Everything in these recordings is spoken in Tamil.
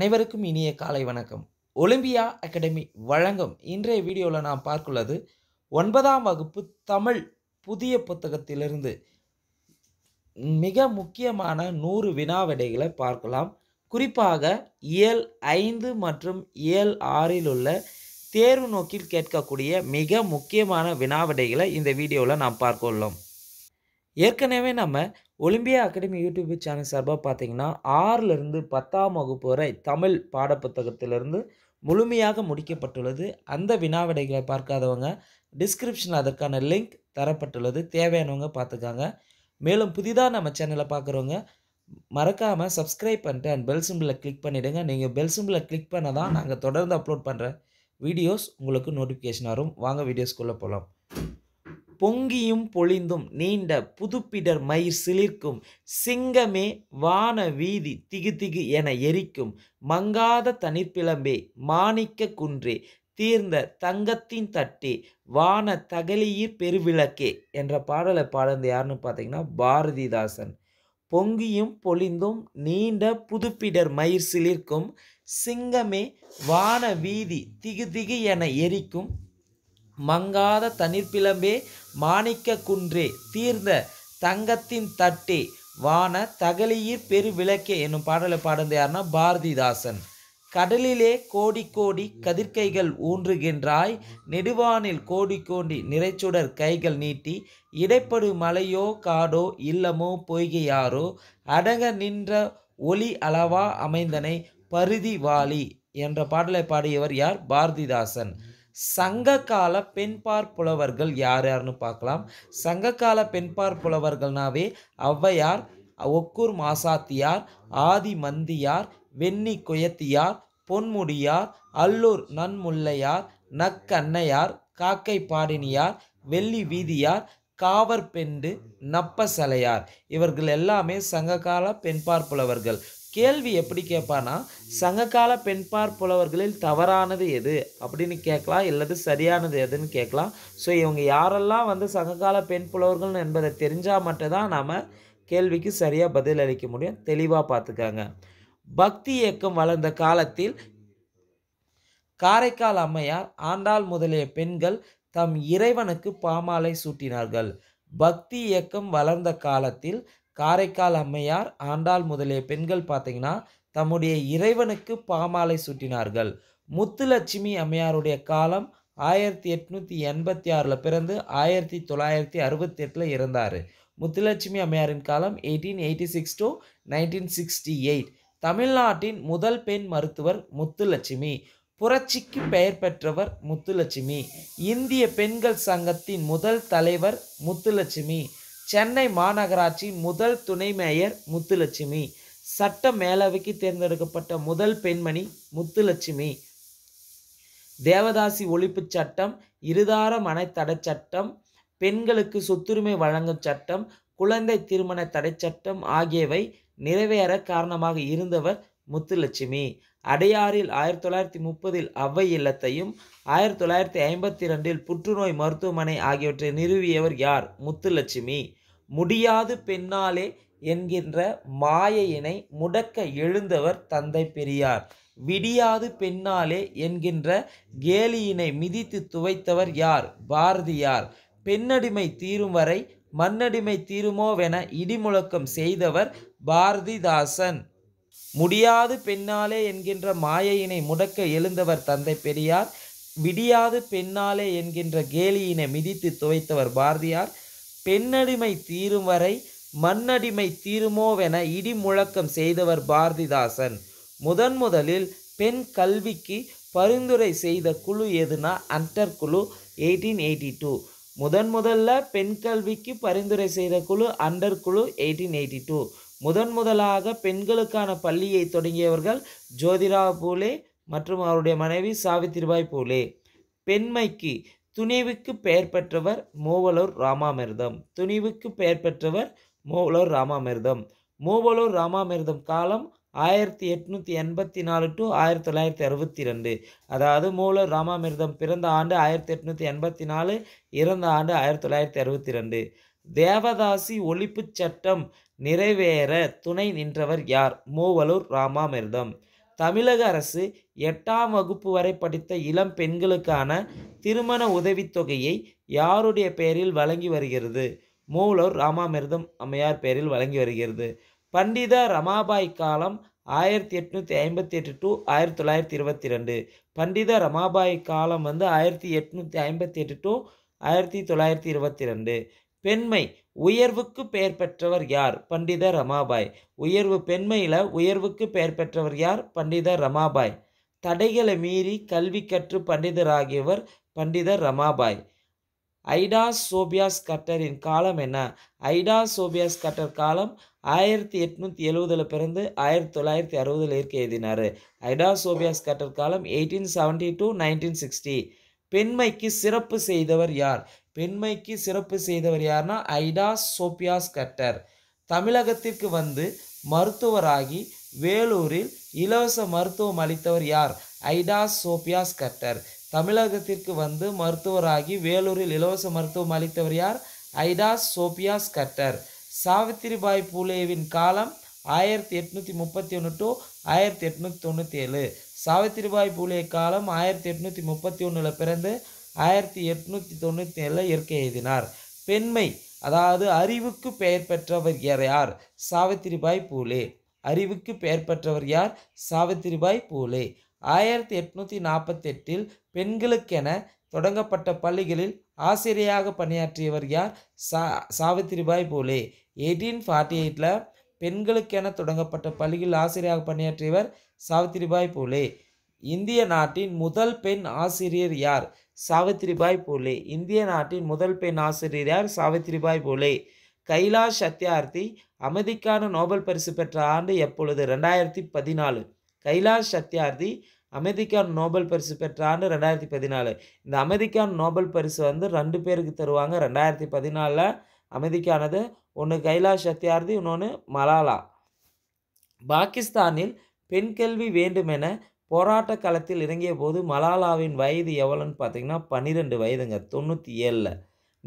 அனைவருக்கும் இனிய காலை வணக்கம் ஒலிம்பியா அகாடமி வழங்கும் இன்றைய வீடியோவில் நாம் பார்க்குள்ளது ஒன்பதாம் வகுப்பு தமிழ் புதிய புத்தகத்திலிருந்து மிக முக்கியமான நூறு வினாவிடைகளை பார்க்கலாம் குறிப்பாக இயல் ஐந்து மற்றும் இயல் ஆறில் உள்ள தேர்வு நோக்கில் கேட்கக்கூடிய மிக முக்கியமான வினாவிடைகளை இந்த வீடியோவில் நாம் பார்க்க உள்ளோம் ஏற்கனவே நம்ம ஒலிம்பியா அகாடமி யூடியூப் சேனல் சார்பாக பார்த்தீங்கன்னா ஆறிலிருந்து பத்தாம் வகுப்பு வரை தமிழ் பாடப்புத்தகத்திலிருந்து முழுமையாக முடிக்கப்பட்டுள்ளது அந்த வினாவிடைகளை பார்க்காதவங்க டிஸ்கிரிப்ஷன் அதற்கான லிங்க் தரப்பட்டுள்ளது தேவையானவங்க பார்த்துக்காங்க மேலும் புதிதாக நம்ம சேனலை பார்க்குறவங்க மறக்காமல் சப்ஸ்கிரைப் பண்ணிட்டு அண்ட் பெல் சிம்பிளில் கிளிக் பண்ணிவிடுங்க நீங்கள் பெல் சிம்பிளை கிளிக் பண்ண தான் நாங்கள் தொடர்ந்து அப்லோட் பண்ணுற வீடியோஸ் உங்களுக்கு நோட்டிஃபிகேஷன் வரும் வாங்க வீடியோஸ்குள்ளே போகலாம் பொங்கியும் பொழிந்தும் நீண்ட புதுப்பிடர் மயிர் சிலிர்க்கும் சிங்கமே வான வீதி திகு திகு என எரிக்கும் மங்காத தனிப்பிளம்பே மாணிக்க குன்றே தீர்ந்த தங்கத்தின் தட்டி வான தகலியீர் பெருவிளக்கே என்ற பாடலை பாடந்த யாருன்னு பார்த்தீங்கன்னா பாரதிதாசன் பொங்கியும் பொழிந்தும் நீண்ட புதுப்பிடர் மயிர் சிலிர்க்கும் சிங்கமே வான வீதி திகு திகு என எரிக்கும் மங்காத தனிற்பிளம்பே மாணிக்க குன்றே தீர்ந்த தங்கத்தின் தட்டே வான பெரு பெருவிளக்கே என்னும் பாடலை பாடந்த யாருன்னா பாரதிதாசன் கடலிலே கோடி கோடி கதிர்கைகள் ஊன்றுகின்றாய் நெடுவானில் கோடி கோடி நிறைச்சுடர் கைகள் நீட்டி இடைப்படு மலையோ காடோ இல்லமோ பொய்கையாரோ அடங்க நின்ற ஒளி அளவா அமைந்தனை பருதி வாலி என்ற பாடலை பாடியவர் யார் பாரதிதாசன் சங்ககால பெண்பார் புலவர்கள் யார் யாருன்னு பார்க்கலாம் சங்ககால பெண்பார் புலவர்கள்னாவே ஔவையார் ஒக்கூர் மாசாத்தியார் ஆதி மந்தியார் வெண்ணி குயத்தியார் பொன்முடியார் அல்லூர் நன்முல்லையார் நக்கண்ணையார் காக்கை பாடினியார் வெள்ளி வீதியார் காவற்பெண்டு நப்பசலையார் இவர்கள் எல்லாமே சங்ககால பெண்பார் புலவர்கள் கேள்வி எப்படி கேட்பானா சங்ககால பெண்பார் புலவர்களில் தவறானது எது அப்படின்னு கேட்கலாம் இல்லது சரியானது எதுன்னு கேட்கலாம் ஸோ இவங்க யாரெல்லாம் வந்து சங்ககால பெண் புலவர்கள் என்பதை தெரிஞ்சால் மட்டும்தான் நாம் கேள்விக்கு சரியாக பதில் அளிக்க முடியும் தெளிவாக பார்த்துக்காங்க பக்தி இயக்கம் வளர்ந்த காலத்தில் காரைக்கால் அம்மையார் ஆண்டாள் முதலிய பெண்கள் தம் இறைவனுக்கு பாமாலை சூட்டினார்கள் பக்தி இயக்கம் வளர்ந்த காலத்தில் காரைக்கால் அம்மையார் ஆண்டாள் முதலிய பெண்கள் பார்த்தீங்கன்னா தம்முடைய இறைவனுக்கு பாமாலை சுட்டினார்கள் முத்துலட்சுமி அம்மையாருடைய காலம் ஆயிரத்தி எட்நூற்றி எண்பத்தி ஆறில் பிறந்து ஆயிரத்தி தொள்ளாயிரத்தி அறுபத்தி எட்டில் இறந்தார் முத்துலட்சுமி அம்மையாரின் காலம் eighteen eighty six to nineteen sixty eight தமிழ்நாட்டின் முதல் பெண் மருத்துவர் முத்துலட்சுமி புரட்சிக்கு பெயர் பெற்றவர் முத்துலட்சுமி இந்திய பெண்கள் சங்கத்தின் முதல் தலைவர் முத்துலட்சுமி சென்னை மாநகராட்சி முதல் துணை மேயர் முத்துலட்சுமி சட்ட மேலவைக்கு தேர்ந்தெடுக்கப்பட்ட முதல் பெண்மணி முத்துலட்சுமி தேவதாசி ஒழிப்புச் சட்டம் இருதார மனைத்தடை சட்டம் பெண்களுக்கு சொத்துரிமை வழங்கும் சட்டம் குழந்தை திருமண தடை சட்டம் ஆகியவை நிறைவேற காரணமாக இருந்தவர் முத்துலட்சுமி அடையாறில் ஆயிரத்தி தொள்ளாயிரத்தி முப்பதில் அவ்வை இல்லத்தையும் ஆயிரத்தி தொள்ளாயிரத்தி ஐம்பத்தி ரெண்டில் புற்றுநோய் மருத்துவமனை ஆகியவற்றை நிறுவியவர் யார் முத்துலட்சுமி முடியாது பெண்ணாலே என்கின்ற மாயையினை முடக்க எழுந்தவர் தந்தை பெரியார் விடியாது பெண்ணாலே என்கின்ற கேலியினை மிதித்து துவைத்தவர் யார் பாரதியார் பெண்ணடிமை தீரும் வரை மண்ணடிமை தீருமோவென இடிமுழக்கம் செய்தவர் பாரதிதாசன் முடியாது பெண்ணாலே என்கின்ற மாயையினை முடக்க எழுந்தவர் தந்தை பெரியார் விடியாது பெண்ணாலே என்கின்ற கேலியினை மிதித்து துவைத்தவர் பாரதியார் பெண்ணடிமை தீரும் வரை மண்ணடிமை தீருமோவென இடி முழக்கம் செய்தவர் பாரதிதாசன் முதன் முதலில் பெண் கல்விக்கு பரிந்துரை செய்த குழு எதுனா அண்டர் குழு எயிட்டீன் எயிட்டி டூ முதன் முதல்ல பெண் கல்விக்கு பரிந்துரை செய்த குழு அண்டர் குழு எயிட்டீன் எயிட்டி டூ முதன் முதலாக பெண்களுக்கான பள்ளியை தொடங்கியவர்கள் ஜோதிரா பூலே மற்றும் அவருடைய மனைவி சாவித்திரிபாய் பூலே பெண்மைக்கு துணிவுக்கு பெயர் பெற்றவர் மூவலூர் ராமாமிர்தம் துணிவுக்கு பெயர் பெற்றவர் மூவலூர் ராமாமிர்தம் மூவலூர் ராமாமிர்தம் காலம் ஆயிரத்தி எட்நூற்றி எண்பத்தி நாலு டு ஆயிரத்தி தொள்ளாயிரத்தி அறுபத்தி ரெண்டு அதாவது மூலர் ராமாமிர்தம் பிறந்த ஆண்டு ஆயிரத்தி எட்நூற்றி எண்பத்தி நாலு இறந்த ஆண்டு ஆயிரத்தி தொள்ளாயிரத்தி அறுபத்தி ரெண்டு தேவதாசி ஒழிப்பு சட்டம் நிறைவேற துணை நின்றவர் யார் மூவலூர் ராமாமிர்தம் தமிழக அரசு எட்டாம் வகுப்பு வரை படித்த இளம் பெண்களுக்கான திருமண உதவித்தொகையை யாருடைய பெயரில் வழங்கி வருகிறது மூலூர் ராமாமிர்தம் அம்மையார் பெயரில் வழங்கி வருகிறது பண்டித ரமாபாய் காலம் ஆயிரத்தி எட்நூற்றி ஐம்பத்தி எட்டு டு ஆயிரத்தி தொள்ளாயிரத்தி இருபத்தி ரெண்டு பண்டித ரமாபாய் காலம் வந்து ஆயிரத்தி எட்நூற்றி ஐம்பத்தி எட்டு டு ஆயிரத்தி தொள்ளாயிரத்தி இருபத்தி ரெண்டு பெண்மை உயர்வுக்கு பெயர் பெற்றவர் யார் பண்டித ரமாபாய் உயர்வு பெண்மையில் உயர்வுக்கு பெயர் பெற்றவர் யார் பண்டித ரமாபாய் தடைகளை மீறி கல்வி கற்று பண்டிதராகியவர் பண்டித ரமாபாய் ஐடா சோபியாஸ் கட்டரின் காலம் என்ன ஐடா சோபியாஸ் கட்டர் காலம் ஆயிரத்தி எட்நூற்றி எழுவதில் பிறந்து ஆயிரத்தி தொள்ளாயிரத்தி அறுபதில் இருக்க எழுதினார் ஐடா சோபியாஸ் கட்டர் காலம் eighteen seventy two nineteen sixty பெண்மைக்கு சிறப்பு செய்தவர் யார் பெண்மைக்கு சிறப்பு செய்தவர் யார்னா ஐடா சோபியாஸ் கட்டர் தமிழகத்திற்கு வந்து மருத்துவராகி வேலூரில் இலவச மருத்துவம் அளித்தவர் யார் ஐடா சோபியாஸ் கட்டர் தமிழகத்திற்கு வந்து மருத்துவராகி வேலூரில் இலவச மருத்துவம் அளித்தவர் யார் ஐடா சோபியாஸ் கட்டர் சாவித்திரிபாய் பூலேவின் காலம் ஆயிரத்தி எட்நூற்றி முப்பத்தி ஒன்று டு ஆயிரத்தி எட்நூற்றி தொண்ணூற்றி ஏழு சாவித்திரிபாய் பூலே காலம் ஆயிரத்தி எட்நூற்றி முப்பத்தி ஒன்றில் பிறந்து ஆயிரத்தி எட்நூற்றி தொண்ணூற்றி ஏழில் இயற்கை எழுதினார் பெண்மை அதாவது அறிவுக்கு பெயர் பெற்றவர் யார் யார் சாவித்திரிபாய் பூலே அறிவுக்கு பெயர் பெற்றவர் யார் சாவித்திரிபாய் பூலே ஆயிரத்தி எட்நூற்றி நாற்பத்தெட்டில் பெண்களுக்கென தொடங்கப்பட்ட பள்ளிகளில் ஆசிரியராக பணியாற்றியவர் யார் சா சாவித்திரிபாய் பூலே எயிட்டீன் ஃபார்ட்டி எயிட்டில் பெண்களுக்கென தொடங்கப்பட்ட பள்ளியில் ஆசிரியராக பணியாற்றியவர் சாவித்திரிபாய் பூலே இந்திய நாட்டின் முதல் பெண் ஆசிரியர் யார் சாவித்ரிபாய் பூலே இந்திய நாட்டின் முதல் பெண் ஆசிரியர் சாவித்ரிபாய் பூலே கைலாஷ் சத்யார்த்தி அமைதிக்கான நோபல் பரிசு பெற்ற ஆண்டு எப்பொழுது ரெண்டாயிரத்தி பதினாலு கைலாஷ் சத்யார்த்தி அமைதிக்கான நோபல் பரிசு பெற்ற ஆண்டு ரெண்டாயிரத்தி பதினாலு இந்த அமைதிக்கான நோபல் பரிசு வந்து ரெண்டு பேருக்கு தருவாங்க ரெண்டாயிரத்தி பதினாலில் அமைதிக்கானது ஒன்று கைலாஷ் சத்யார்த்தி இன்னொன்று மலாலா பாகிஸ்தானில் பெண் கல்வி வேண்டுமென போராட்ட களத்தில் இறங்கிய போது மலாலாவின் வயது எவ்வளோன்னு பார்த்தீங்கன்னா பன்னிரெண்டு வயதுங்க தொண்ணூற்றி ஏழில்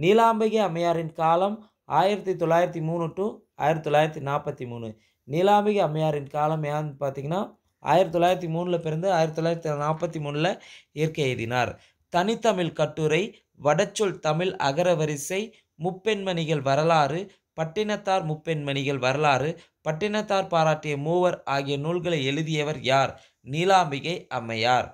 நீலாம்பிகை அம்மையாரின் காலம் ஆயிரத்தி தொள்ளாயிரத்தி மூணு டு ஆயிரத்தி தொள்ளாயிரத்தி நாற்பத்தி மூணு நீலாம்பிகை அம்மையாரின் காலம் ஏன்னு பார்த்தீங்கன்னா ஆயிரத்தி தொள்ளாயிரத்தி மூணில் பிறந்து ஆயிரத்தி தொள்ளாயிரத்தி நாற்பத்தி மூணில் இயற்கை எழுதினார் தனித்தமிழ் கட்டுரை வடச்சொல் தமிழ் அகரவரிசை முப்பெண்மணிகள் வரலாறு பட்டினத்தார் முப்பெண்மணிகள் வரலாறு பட்டினத்தார் பாராட்டிய மூவர் ஆகிய நூல்களை எழுதியவர் யார் நீலாம்பிகை அம்மையார்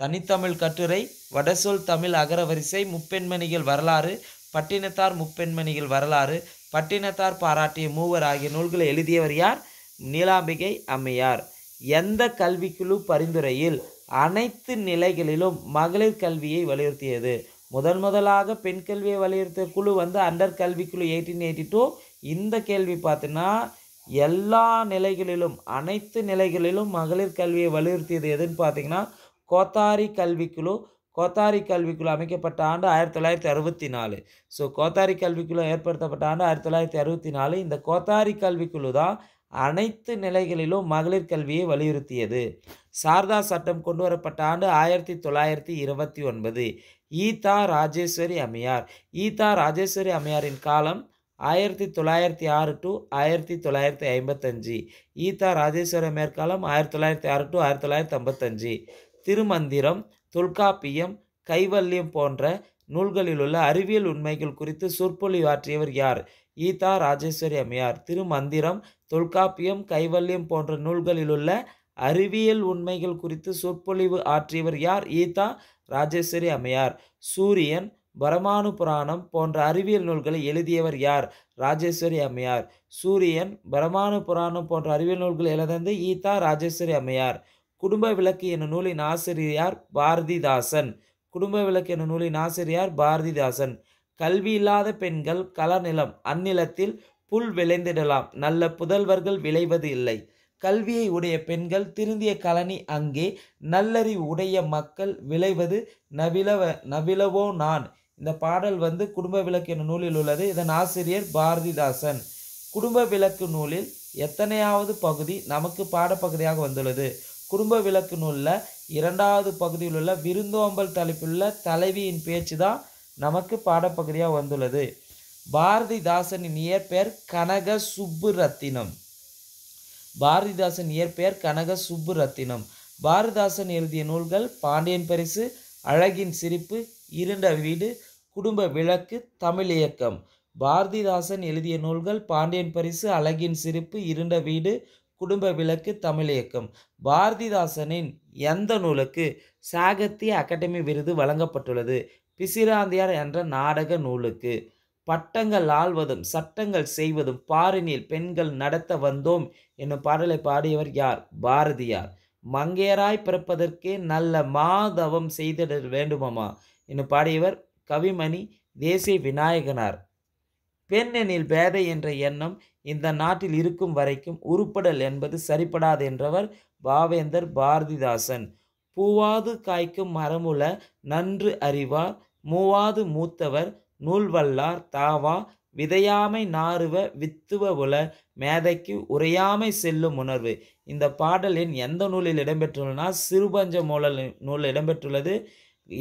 தனித்தமிழ் கட்டுரை வடசொல் தமிழ் அகரவரிசை முப்பெண்மணிகள் வரலாறு பட்டினத்தார் முப்பெண்மணிகள் வரலாறு பட்டினத்தார் பாராட்டிய மூவர் ஆகிய நூல்களை எழுதியவர் யார் நீலாம்பிகை அம்மையார் எந்த கல்விக்குழு பரிந்துரையில் அனைத்து நிலைகளிலும் மகளிர் கல்வியை வலியுறுத்தியது முதன் முதலாக பெண் கல்வியை வலியுறுத்திய குழு வந்து அண்டர் கல்விக்குழு எயிட்டீன் எயிட்டி டூ இந்த கேள்வி பார்த்தீங்கன்னா எல்லா நிலைகளிலும் அனைத்து நிலைகளிலும் மகளிர் கல்வியை வலியுறுத்தியது எதுன்னு பார்த்தீங்கன்னா கோத்தாரி கல்விக்குழு கோத்தாரி கல்விக்குழு அமைக்கப்பட்ட ஆண்டு ஆயிரத்தி தொள்ளாயிரத்தி அறுபத்தி நாலு ஸோ கோத்தாரி கல்விக்குழு ஏற்படுத்தப்பட்ட ஆண்டு ஆயிரத்தி தொள்ளாயிரத்தி அறுபத்தி நாலு இந்த கோத்தாரி கல்விக்குழு தான் அனைத்து நிலைகளிலும் மகளிர் கல்வியை வலியுறுத்தியது சாரதா சட்டம் கொண்டு வரப்பட்ட ஆண்டு ஆயிரத்தி தொள்ளாயிரத்தி இருபத்தி ஒன்பது ஈதா ராஜேஸ்வரி அம்மையார் ஈதா ராஜேஸ்வரி அம்மையாரின் காலம் ஆயிரத்தி தொள்ளாயிரத்தி ஆறு டு ஆயிரத்தி தொள்ளாயிரத்தி ஐம்பத்தஞ்சு ஈதா ராஜேஸ்வர மேற்காலம் ஆயிரத்தி தொள்ளாயிரத்தி ஆறு டு ஆயிரத்தி தொள்ளாயிரத்தி ஐம்பத்தஞ்சு திருமந்திரம் தொல்காப்பியம் கைவல்யம் போன்ற நூல்களிலுள்ள அறிவியல் உண்மைகள் குறித்து சொற்பொழிவாற்றியவர் யார் ஈதா ராஜேஸ்வரி அம்மையார் திருமந்திரம் தொல்காப்பியம் கைவல்யம் போன்ற நூல்களிலுள்ள அறிவியல் உண்மைகள் குறித்து சொற்பொழிவு ஆற்றியவர் யார் ஈதா ராஜேஸ்வரி அம்மையார் சூரியன் பரமானு புராணம் போன்ற அறிவியல் நூல்களை எழுதியவர் யார் ராஜேஸ்வரி அம்மையார் சூரியன் பரமானு புராணம் போன்ற அறிவியல் நூல்களை எழுதந்து ஈதா ராஜேஸ்வரி அம்மையார் குடும்ப விளக்கு என்னும் நூலின் ஆசிரியார் பாரதிதாசன் குடும்ப விளக்கு என்னும் நூலின் ஆசிரியார் பாரதிதாசன் கல்வி இல்லாத பெண்கள் கலநிலம் அந்நிலத்தில் புல் விளைந்திடலாம் நல்ல புதல்வர்கள் விளைவது இல்லை கல்வியை உடைய பெண்கள் திருந்திய கலனி அங்கே நல்லறி உடைய மக்கள் விளைவது நவிலவ நவிலவோ நான் இந்த பாடல் வந்து குடும்ப விளக்கு என்னும் நூலில் உள்ளது இதன் ஆசிரியர் பாரதிதாசன் குடும்ப விளக்கு நூலில் எத்தனையாவது பகுதி நமக்கு பாடப்பகுதியாக வந்துள்ளது குடும்ப விளக்கு நூலில் இரண்டாவது பகுதியில் உள்ள விருந்தோம்பல் தலைப்பிலுள்ள தலைவியின் பேச்சு தான் நமக்கு பாடப்பகுதியாக வந்துள்ளது பாரதிதாசனின் இயற்பெயர் கனக சுப்புரத்தினம் பாரதிதாசன் இயற்பெயர் கனக சுப்புரத்தினம் பாரதிதாசன் எழுதிய நூல்கள் பாண்டியன் பரிசு அழகின் சிரிப்பு இருண்ட வீடு குடும்ப விளக்கு தமிழ் இயக்கம் பாரதிதாசன் எழுதிய நூல்கள் பாண்டியன் பரிசு அழகின் சிரிப்பு இருண்ட வீடு குடும்ப விளக்கு தமிழ் இயக்கம் பாரதிதாசனின் எந்த நூலுக்கு சாகித்ய அகாடமி விருது வழங்கப்பட்டுள்ளது பிசிராந்தியார் என்ற நாடக நூலுக்கு பட்டங்கள் ஆள்வதும் சட்டங்கள் செய்வதும் பாரினில் பெண்கள் நடத்த வந்தோம் என்னும் பாடலை பாடியவர் யார் பாரதியார் மங்கையராய் பிறப்பதற்கே நல்ல மாதவம் செய்திட வேண்டுமாமா என்னும் பாடியவர் கவிமணி தேசி விநாயகனார் பெண்ணெனில் பேதை என்ற எண்ணம் இந்த நாட்டில் இருக்கும் வரைக்கும் உருப்படல் என்பது சரிப்படாது என்றவர் பாவேந்தர் பாரதிதாசன் பூவாது காய்க்கும் மரமுல நன்று அறிவார் மூவாது மூத்தவர் நூல்வல்லார் தாவா விதையாமை நாறுவ வித்துவ உல மேதைக்கு உரையாமை செல்லும் உணர்வு இந்த பாடலின் எந்த நூலில் இடம்பெற்றுள்ளனா சிறுபஞ்ச மூல நூல் இடம்பெற்றுள்ளது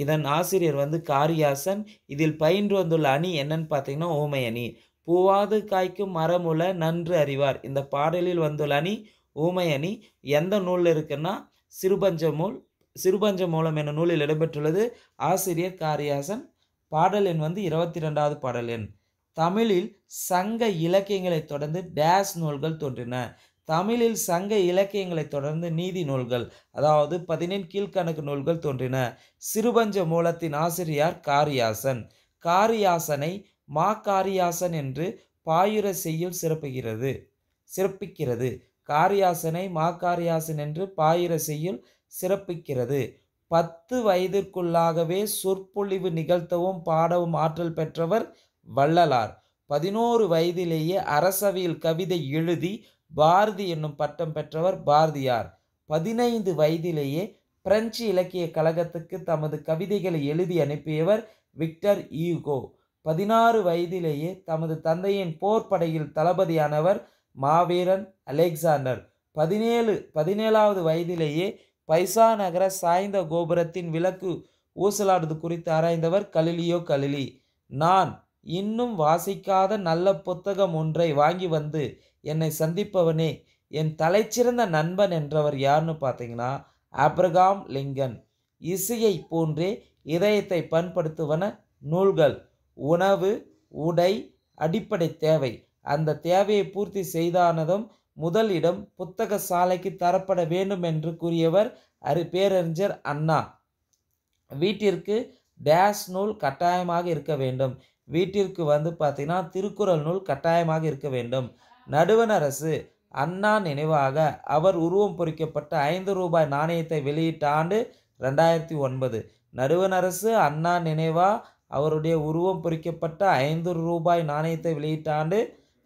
இதன் ஆசிரியர் வந்து காரியாசன் இதில் பயின்று வந்துள்ள அணி என்னன்னு பார்த்தீங்கன்னா ஓமை அணி பூவாது காய்க்கும் மரமுல நன்று அறிவார் இந்த பாடலில் வந்துள்ள அணி ஊமை அணி எந்த நூலில் இருக்குன்னா சிறுபஞ்ச நூல் சிறுபஞ்ச மூலம் என்ற நூலில் இடம்பெற்றுள்ளது ஆசிரியர் காரியாசன் பாடல் எண் வந்து இருபத்தி ரெண்டாவது பாடல் எண் தமிழில் சங்க இலக்கியங்களை தொடர்ந்து டேஸ் நூல்கள் தோன்றின தமிழில் சங்க இலக்கியங்களை தொடர்ந்து நீதி நூல்கள் அதாவது பதினெண் கீழ்கணக்கு நூல்கள் தோன்றின சிறுபஞ்ச மூலத்தின் ஆசிரியார் காரியாசன் காரியாசனை மா காரியாசன் என்று பாயுர செய்யுள் சிறப்புகிறது சிறப்பிக்கிறது காரியாசனை மா காரியாசன் என்று பாயுர செய்யுள் சிறப்பிக்கிறது பத்து வயதிற்குள்ளாகவே சொற்பொழிவு நிகழ்த்தவும் பாடவும் ஆற்றல் பெற்றவர் வள்ளலார் பதினோரு வயதிலேயே அரசவையில் கவிதை எழுதி பாரதி என்னும் பட்டம் பெற்றவர் பாரதியார் பதினைந்து வயதிலேயே பிரெஞ்சு இலக்கிய கழகத்துக்கு தமது கவிதைகளை எழுதி அனுப்பியவர் விக்டர் ஈகோ பதினாறு வயதிலேயே தமது தந்தையின் போர்ப்படையில் தளபதியானவர் மாவீரன் அலெக்சாண்டர் பதினேழு பதினேழாவது வயதிலேயே பைசா நகர சாய்ந்த கோபுரத்தின் விளக்கு ஊசலாடுவது குறித்து ஆராய்ந்தவர் கலிலியோ கலிலி நான் இன்னும் வாசிக்காத நல்ல புத்தகம் ஒன்றை வாங்கி வந்து என்னை சந்திப்பவனே என் தலைச்சிறந்த நண்பன் என்றவர் யாருன்னு பார்த்தீங்கன்னா அப்ரகாம் லிங்கன் இசையை போன்றே இதயத்தை பண்படுத்துவன நூல்கள் உணவு உடை அடிப்படை தேவை அந்த தேவையை பூர்த்தி செய்தானதும் முதலிடம் புத்தக சாலைக்கு தரப்பட வேண்டும் என்று கூறியவர் அரு பேரறிஞர் அண்ணா வீட்டிற்கு டேஷ் நூல் கட்டாயமாக இருக்க வேண்டும் வீட்டிற்கு வந்து பார்த்திங்கன்னா திருக்குறள் நூல் கட்டாயமாக இருக்க வேண்டும் நடுவண் அரசு அண்ணா நினைவாக அவர் உருவம் பொறிக்கப்பட்ட ஐந்து ரூபாய் நாணயத்தை வெளியிட்ட ஆண்டு ரெண்டாயிரத்தி ஒன்பது நடுவண் அரசு அண்ணா நினைவா அவருடைய உருவம் பொறிக்கப்பட்ட ஐந்து ரூபாய் நாணயத்தை வெளியிட்ட ஆண்டு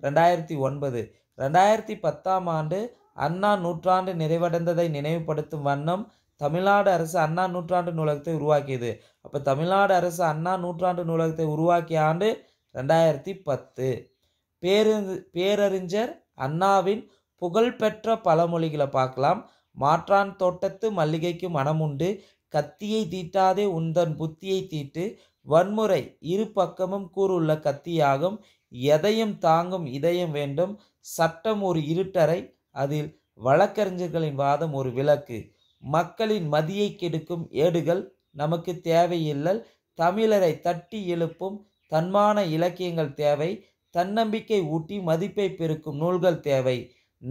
ரெண்டாயிரத்தி ஒன்பது ரெண்டாயிரத்தி பத்தாம் ஆண்டு அண்ணா நூற்றாண்டு நிறைவடைந்ததை நினைவுபடுத்தும் வண்ணம் தமிழ்நாடு அரசு அண்ணா நூற்றாண்டு நூலகத்தை உருவாக்கியது அப்போ தமிழ்நாடு அரசு அண்ணா நூற்றாண்டு நூலகத்தை உருவாக்கிய ஆண்டு ரெண்டாயிரத்தி பத்து பேருந்து பேரறிஞர் அண்ணாவின் புகழ்பெற்ற பழமொழிகளை பார்க்கலாம் மாற்றான் தோட்டத்து மல்லிகைக்கு மனமுண்டு கத்தியை தீட்டாதே உந்தன் புத்தியை தீட்டு வன்முறை இரு பக்கமும் கூறுள்ள கத்தியாகும் எதையும் தாங்கும் இதயம் வேண்டும் சட்டம் ஒரு இருட்டறை அதில் வழக்கறிஞர்களின் வாதம் ஒரு விளக்கு மக்களின் மதியை கெடுக்கும் ஏடுகள் நமக்கு தேவையில்லை தமிழரை தட்டி எழுப்பும் தன்மான இலக்கியங்கள் தேவை தன்னம்பிக்கை ஊட்டி மதிப்பை பெருக்கும் நூல்கள் தேவை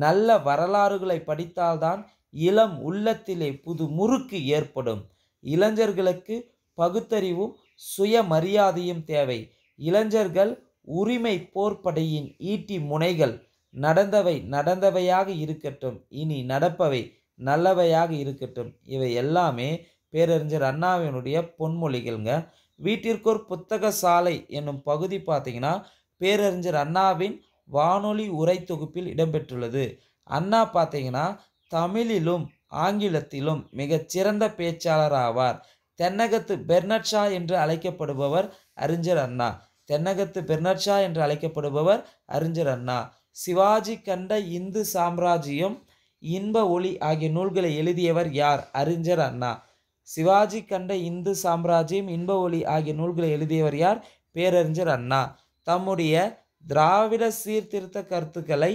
நல்ல வரலாறுகளை படித்தால்தான் இளம் உள்ளத்திலே புது முறுக்கு ஏற்படும் இளைஞர்களுக்கு பகுத்தறிவும் சுயமரியாதையும் தேவை இளைஞர்கள் உரிமை போர்ப்படையின் ஈட்டி முனைகள் நடந்தவை நடந்தவையாக இருக்கட்டும் இனி நடப்பவை நல்லவையாக இருக்கட்டும் இவை எல்லாமே பேரறிஞர் அண்ணாவினுடைய பொன்மொழிகள்ங்க வீட்டிற்கொரு புத்தக சாலை என்னும் பகுதி பார்த்திங்கன்னா பேரறிஞர் அண்ணாவின் வானொலி உரை தொகுப்பில் இடம்பெற்றுள்ளது அண்ணா பார்த்தீங்கன்னா தமிழிலும் ஆங்கிலத்திலும் மிகச்சிறந்த பேச்சாளர் ஆவார் தென்னகத்து பெர்னட் ஷா என்று அழைக்கப்படுபவர் அறிஞர் அண்ணா தென்னகத்து பெர்னட் ஷா என்று அழைக்கப்படுபவர் அறிஞர் அண்ணா சிவாஜி கண்ட இந்து சாம்ராஜ்யம் இன்ப ஒளி ஆகிய நூல்களை எழுதியவர் யார் அறிஞர் அண்ணா சிவாஜி கண்ட இந்து சாம்ராஜ்யம் இன்ப ஒளி ஆகிய நூல்களை எழுதியவர் யார் பேரறிஞர் அண்ணா தம்முடைய திராவிட சீர்திருத்த கருத்துக்களை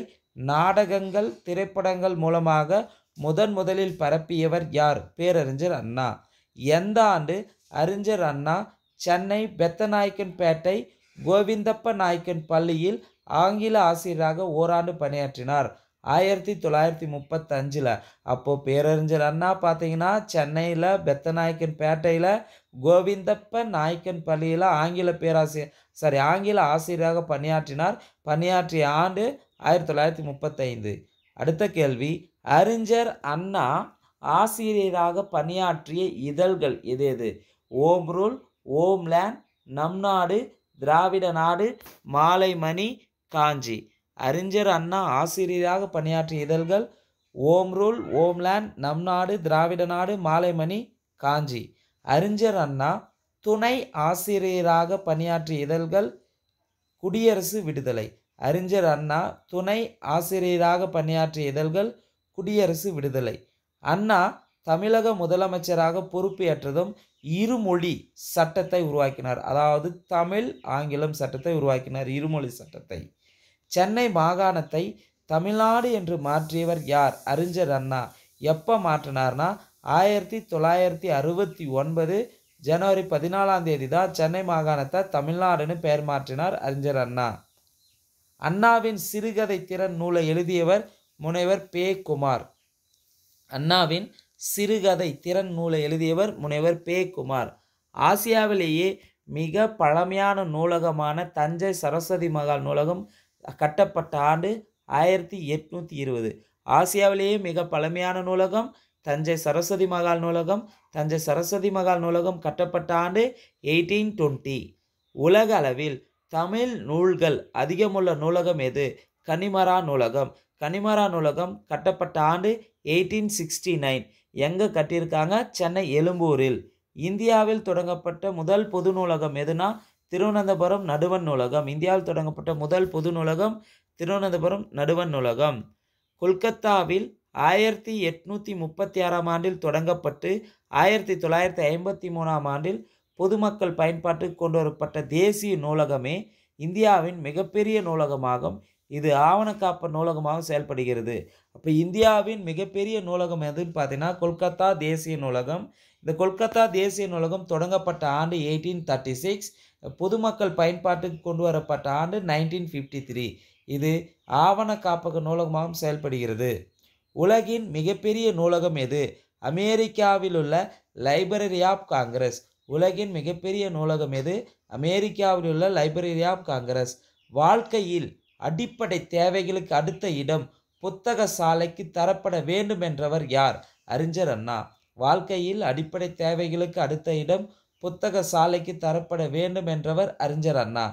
நாடகங்கள் திரைப்படங்கள் மூலமாக முதன் முதலில் பரப்பியவர் யார் பேரறிஞர் அண்ணா எந்த ஆண்டு அறிஞர் அண்ணா சென்னை பெத்தநாயக்கன்பேட்டை கோவிந்தப்ப நாயக்கன் பள்ளியில் ஆங்கில ஆசிரியராக ஓராண்டு பணியாற்றினார் ஆயிரத்தி தொள்ளாயிரத்தி முப்பத்தஞ்சில் அப்போது பேரறிஞர் அண்ணா பார்த்தீங்கன்னா சென்னையில் பெத்தநாயக்கன் பேட்டையில் கோவிந்தப்ப நாயக்கன் பள்ளியில் ஆங்கில பேராசிரியர் சாரி ஆங்கில ஆசிரியராக பணியாற்றினார் பணியாற்றிய ஆண்டு ஆயிரத்தி தொள்ளாயிரத்தி முப்பத்தைந்து அடுத்த கேள்வி அறிஞர் அண்ணா ஆசிரியராக பணியாற்றிய இதழ்கள் எது எது ஓம் ரூல் ஓம்லேண்ட் நம் நாடு திராவிட நாடு மாலைமணி காஞ்சி அறிஞர் அண்ணா ஆசிரியராக பணியாற்றிய இதழ்கள் ஓம் ரூல் ஓம்லேண்ட் நம் நாடு திராவிட நாடு மாலைமணி காஞ்சி அறிஞர் அண்ணா துணை ஆசிரியராக பணியாற்றிய இதழ்கள் குடியரசு விடுதலை அறிஞர் அண்ணா துணை ஆசிரியராக பணியாற்றிய இதழ்கள் குடியரசு விடுதலை அண்ணா தமிழக முதலமைச்சராக பொறுப்பேற்றதும் இருமொழி சட்டத்தை உருவாக்கினார் அதாவது தமிழ் ஆங்கிலம் சட்டத்தை உருவாக்கினார் இருமொழி சட்டத்தை சென்னை மாகாணத்தை தமிழ்நாடு என்று மாற்றியவர் யார் அறிஞர் அண்ணா எப்போ மாற்றினார்னா ஆயிரத்தி தொள்ளாயிரத்தி அறுபத்தி ஒன்பது ஜனவரி பதினாலாம் தேதி தான் சென்னை மாகாணத்தை தமிழ்நாடுன்னு பெயர் மாற்றினார் அறிஞர் அண்ணா அண்ணாவின் சிறுகதை திறன் நூலை எழுதியவர் முனைவர் பே குமார் அண்ணாவின் சிறுகதை திறன் நூலை எழுதியவர் முனைவர் பே குமார் ஆசியாவிலேயே மிக பழமையான நூலகமான தஞ்சை சரஸ்வதி மகால் நூலகம் கட்டப்பட்ட ஆண்டு ஆயிரத்தி எட்நூற்றி இருபது ஆசியாவிலேயே மிக பழமையான நூலகம் தஞ்சை சரஸ்வதி மகால் நூலகம் தஞ்சை சரஸ்வதி மகால் நூலகம் கட்டப்பட்ட ஆண்டு எயிட்டீன் டுவெண்ட்டி உலக அளவில் தமிழ் நூல்கள் அதிகமுள்ள நூலகம் எது கனிமரா நூலகம் கனிமரா நூலகம் கட்டப்பட்ட ஆண்டு எயிட்டீன் சிக்ஸ்டி நைன் எங்கே கட்டியிருக்காங்க சென்னை எழும்பூரில் இந்தியாவில் தொடங்கப்பட்ட முதல் பொது நூலகம் எதுனா திருவனந்தபுரம் நடுவன் நூலகம் இந்தியாவில் தொடங்கப்பட்ட முதல் பொது நூலகம் திருவனந்தபுரம் நடுவன் நூலகம் கொல்கத்தாவில் ஆயிரத்தி எட்நூற்றி முப்பத்தி ஆறாம் ஆண்டில் தொடங்கப்பட்டு ஆயிரத்தி தொள்ளாயிரத்தி ஐம்பத்தி மூணாம் ஆண்டில் பொதுமக்கள் பயன்பாட்டுக்கு கொண்டு வரப்பட்ட தேசிய நூலகமே இந்தியாவின் மிகப்பெரிய நூலகமாகும் இது ஆவணக்காப்ப நூலகமாக செயல்படுகிறது அப்போ இந்தியாவின் மிகப்பெரிய நூலகம் எதுன்னு பார்த்தீங்கன்னா கொல்கத்தா தேசிய நூலகம் இந்த கொல்கத்தா தேசிய நூலகம் தொடங்கப்பட்ட ஆண்டு எயிட்டீன் தேர்ட்டி சிக்ஸ் பொதுமக்கள் பயன்பாட்டுக்கு கொண்டு வரப்பட்ட ஆண்டு நைன்டீன் ஃபிஃப்டி த்ரீ இது ஆவண காப்பக நூலகமாகவும் செயல்படுகிறது உலகின் மிகப்பெரிய நூலகம் எது அமெரிக்காவில் உள்ள லைப்ரரி ஆஃப் காங்கிரஸ் உலகின் மிகப்பெரிய நூலகம் எது அமெரிக்காவில் உள்ள லைப்ரரி ஆஃப் காங்கிரஸ் வாழ்க்கையில் அடிப்படை தேவைகளுக்கு அடுத்த இடம் புத்தக சாலைக்கு தரப்பட வேண்டும் என்றவர் யார் அறிஞர் அண்ணா வாழ்க்கையில் அடிப்படை தேவைகளுக்கு அடுத்த இடம் புத்தக சாலைக்கு தரப்பட வேண்டும் என்றவர் அறிஞர் அண்ணா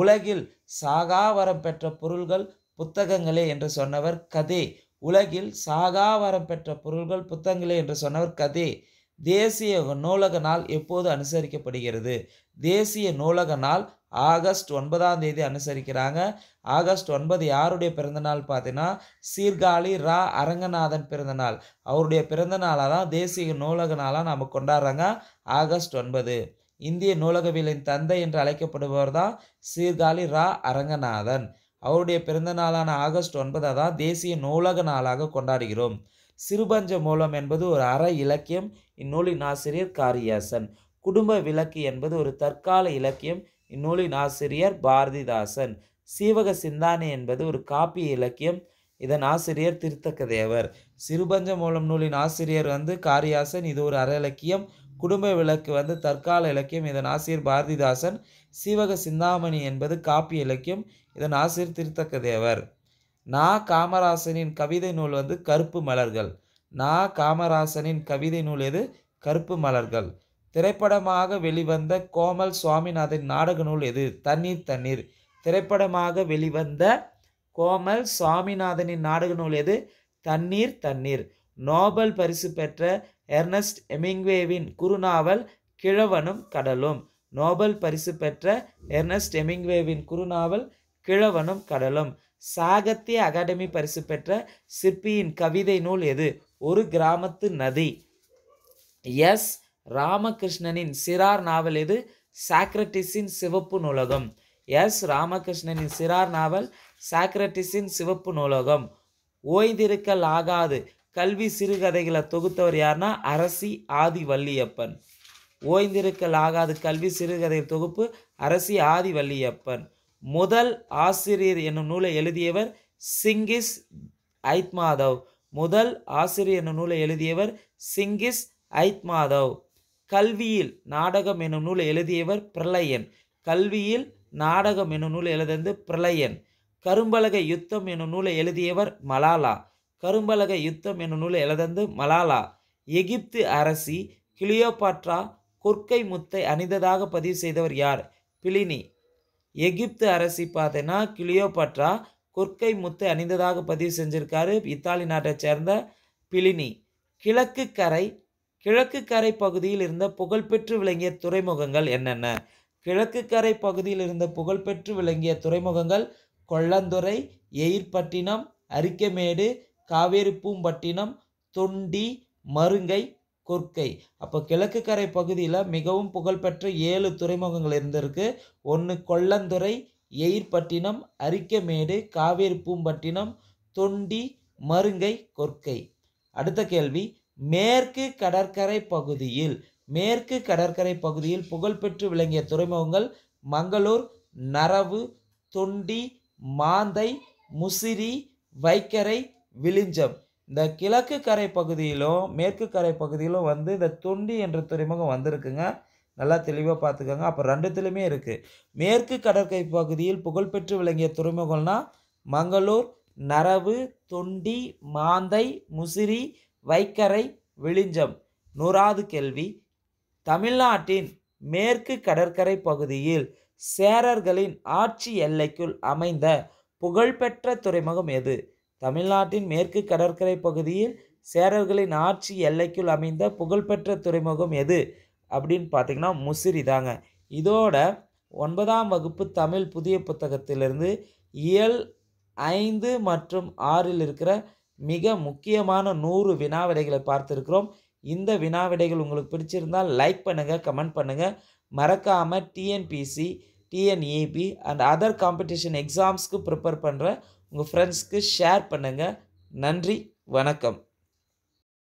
உலகில் சாகாவரம் பெற்ற பொருள்கள் புத்தகங்களே என்று சொன்னவர் கதே உலகில் சாகாவரம் பெற்ற பொருள்கள் புத்தகங்களே என்று சொன்னவர் கதே தேசிய நூலக நாள் எப்போது அனுசரிக்கப்படுகிறது தேசிய நூலக நாள் ஆகஸ்ட் ஒன்பதாம் தேதி அனுசரிக்கிறாங்க ஆகஸ்ட் ஒன்பது யாருடைய பிறந்தநாள் பார்த்தீங்கன்னா சீர்காழி ரா அரங்கநாதன் பிறந்தநாள் அவருடைய பிறந்தநாளாக தான் தேசிய நூலக நாளாக நம்ம கொண்டாடுறாங்க ஆகஸ்ட் ஒன்பது இந்திய நூலகவியலின் தந்தை என்று அழைக்கப்படுபவர் தான் சீர்காழி ரா அரங்கநாதன் அவருடைய பிறந்த நாளான ஆகஸ்ட் ஒன்பதாக தான் தேசிய நூலக நாளாக கொண்டாடுகிறோம் சிறுபஞ்ச மூலம் என்பது ஒரு அற இலக்கியம் இந்நூலின் ஆசிரியர் காரியாசன் குடும்ப விளக்கு என்பது ஒரு தற்கால இலக்கியம் இந்நூலின் ஆசிரியர் பாரதிதாசன் சீவக சிந்தானி என்பது ஒரு காப்பிய இலக்கியம் இதன் ஆசிரியர் திருத்தக்கதேவர் சிறுபஞ்ச மூலம் நூலின் ஆசிரியர் வந்து காரியாசன் இது ஒரு அற இலக்கியம் குடும்ப விளக்கு வந்து தற்கால இலக்கியம் இதன் ஆசிரியர் பாரதிதாசன் சீவக சிந்தாமணி என்பது காப்பிய இலக்கியம் இதன் ஆசிரியர் திருத்தக்கதேவர் நா காமராசனின் கவிதை நூல் வந்து கருப்பு மலர்கள் நா காமராசனின் கவிதை நூல் எது கருப்பு மலர்கள் திரைப்படமாக வெளிவந்த கோமல் சுவாமிநாதன் நாடக நூல் எது தண்ணீர் தண்ணீர் திரைப்படமாக வெளிவந்த கோமல் சுவாமிநாதனின் நாடக நூல் எது தண்ணீர் தண்ணீர் நோபல் பரிசு பெற்ற எர்னஸ்ட் எமிங்வேவின் குறுநாவல் கிழவனும் கடலும் நோபல் பரிசு பெற்ற எர்னஸ்ட் எமிங்வேவின் குறுநாவல் கிழவனும் கடலும் சாகித்ய அகாடமி பரிசு பெற்ற சிற்பியின் கவிதை நூல் எது ஒரு கிராமத்து நதி எஸ் ராமகிருஷ்ணனின் சிறார் நாவல் எது சாக்ரட்டிஸின் சிவப்பு நூலகம் எஸ் ராமகிருஷ்ணனின் சிறார் நாவல் சாக்ரட்டிஸின் சிவப்பு நூலகம் ஓய்ந்திருக்கல் ஆகாது கல்வி சிறுகதைகளை தொகுத்தவர் யார்னா அரசி ஆதி வள்ளியப்பன் ஓய்ந்திருக்கல் ஆகாது கல்வி சிறுகதை தொகுப்பு அரசி ஆதி வள்ளியப்பன் முதல் ஆசிரியர் என்னும் நூலை எழுதியவர் சிங்கிஸ் ஐத் மாதவ் முதல் ஆசிரியர் என்னும் நூலை எழுதியவர் சிங்கிஸ் ஐத் மாதவ் கல்வியில் நாடகம் என்னும் நூலை எழுதியவர் பிரளயன் கல்வியில் நாடகம் என்னும் நூலை எழுதியது பிரளயன் கரும்பலகை யுத்தம் என்னும் நூலை எழுதியவர் மலாலா கரும்பலகை யுத்தம் என்னும் நூலை எழுதந்து மலாலா எகிப்து அரசி கிளியோபாட்ரா குர்க்கை முத்தை அணிந்ததாக பதிவு செய்தவர் யார் பிளினி எகிப்து அரசி பார்த்தீங்கன்னா கிளியோபட்ரா குர்க்கை முத்து அணிந்ததாக பதிவு செஞ்சுருக்காரு இத்தாலி நாட்டை சேர்ந்த பிளினி கிழக்கு கரை கிழக்கு கரை பகுதியில் இருந்த புகழ்பெற்று விளங்கிய துறைமுகங்கள் என்னென்ன கிழக்கு கரை பகுதியில் இருந்த புகழ்பெற்று விளங்கிய துறைமுகங்கள் கொள்ளந்துறை எயிர்பட்டினம் அரிக்கமேடு காவேரி பூம்பட்டினம் தொண்டி மருங்கை குர்க்கை அப்போ கிழக்கு கரை பகுதியில் மிகவும் புகழ்பெற்ற ஏழு துறைமுகங்கள் இருந்திருக்கு ஒன்று கொல்லந்துறை எயிர்பட்டினம் அரிக்கமேடு காவேரி பூம்பட்டினம் தொண்டி மருங்கை கொர்க்கை அடுத்த கேள்வி மேற்கு கடற்கரை பகுதியில் மேற்கு கடற்கரை பகுதியில் புகழ்பெற்று விளங்கிய துறைமுகங்கள் மங்களூர் நரவு தொண்டி மாந்தை முசிறி வைக்கரை விளிஞ்சம் இந்த கிழக்கு கரை பகுதியிலும் மேற்கு கரை பகுதியிலும் வந்து இந்த தொண்டி என்ற துறைமுகம் வந்திருக்குங்க நல்லா தெளிவாக பார்த்துக்கோங்க அப்போ ரெண்டுத்துலையுமே இருக்குது மேற்கு கடற்கரை பகுதியில் புகழ்பெற்று விளங்கிய துறைமுகம்னா மங்களூர் நரவு தொண்டி மாந்தை முசிறி வைக்கரை விளிஞ்சம் நூறாவது கேள்வி தமிழ்நாட்டின் மேற்கு கடற்கரை பகுதியில் சேரர்களின் ஆட்சி எல்லைக்குள் அமைந்த புகழ்பெற்ற துறைமுகம் எது தமிழ்நாட்டின் மேற்கு கடற்கரை பகுதியில் சேரர்களின் ஆட்சி எல்லைக்குள் அமைந்த புகழ்பெற்ற துறைமுகம் எது அப்படின்னு பார்த்தீங்கன்னா முசிறி தாங்க இதோட ஒன்பதாம் வகுப்பு தமிழ் புதிய புத்தகத்திலிருந்து இயல் ஐந்து மற்றும் ஆறில் இருக்கிற மிக முக்கியமான நூறு வினாவிடைகளை பார்த்துருக்குறோம் இந்த வினாவிடைகள் உங்களுக்கு பிடிச்சிருந்தால் லைக் பண்ணுங்கள் கமெண்ட் பண்ணுங்கள் மறக்காமல் TNPSC TNEB and other competition எக்ஸாம்ஸ்க்கு ப்ரிப்பேர் பண்ணுற உங்கள் ஃப்ரெண்ட்ஸ்க்கு ஷேர் பண்ணுங்கள் நன்றி வணக்கம்